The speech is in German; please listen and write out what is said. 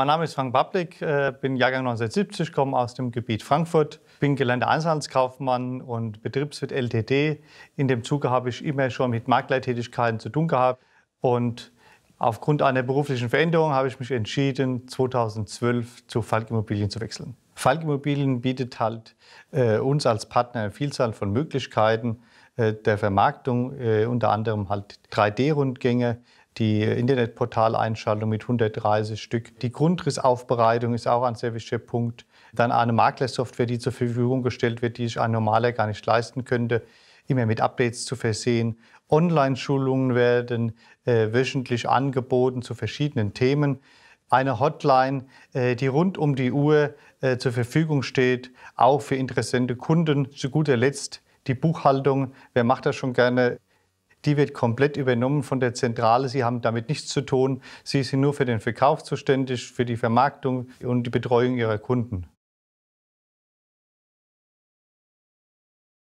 Mein Name ist Frank Bablik, äh, bin Jahrgang 1970, komme aus dem Gebiet Frankfurt, bin gelernter Einzelhandelskaufmann und Betriebswirt LTD. In dem Zuge habe ich immer schon mit Marktleittätigkeiten zu tun gehabt und aufgrund einer beruflichen Veränderung habe ich mich entschieden, 2012 zu Falk Immobilien zu wechseln. Falk Immobilien bietet halt äh, uns als Partner eine Vielzahl von Möglichkeiten äh, der Vermarktung, äh, unter anderem halt 3D-Rundgänge, die Internetportaleinschaltung mit 130 Stück. Die Grundrissaufbereitung ist auch ein sehr wichtiger Punkt. Dann eine Maklersoftware, die zur Verfügung gestellt wird, die sich ein normaler gar nicht leisten könnte, immer mit Updates zu versehen. Online-Schulungen werden äh, wöchentlich angeboten zu verschiedenen Themen. Eine Hotline, äh, die rund um die Uhr äh, zur Verfügung steht, auch für interessante Kunden. Zu guter Letzt die Buchhaltung. Wer macht das schon gerne? die wird komplett übernommen von der Zentrale. Sie haben damit nichts zu tun. Sie sind nur für den Verkauf zuständig, für die Vermarktung und die Betreuung ihrer Kunden.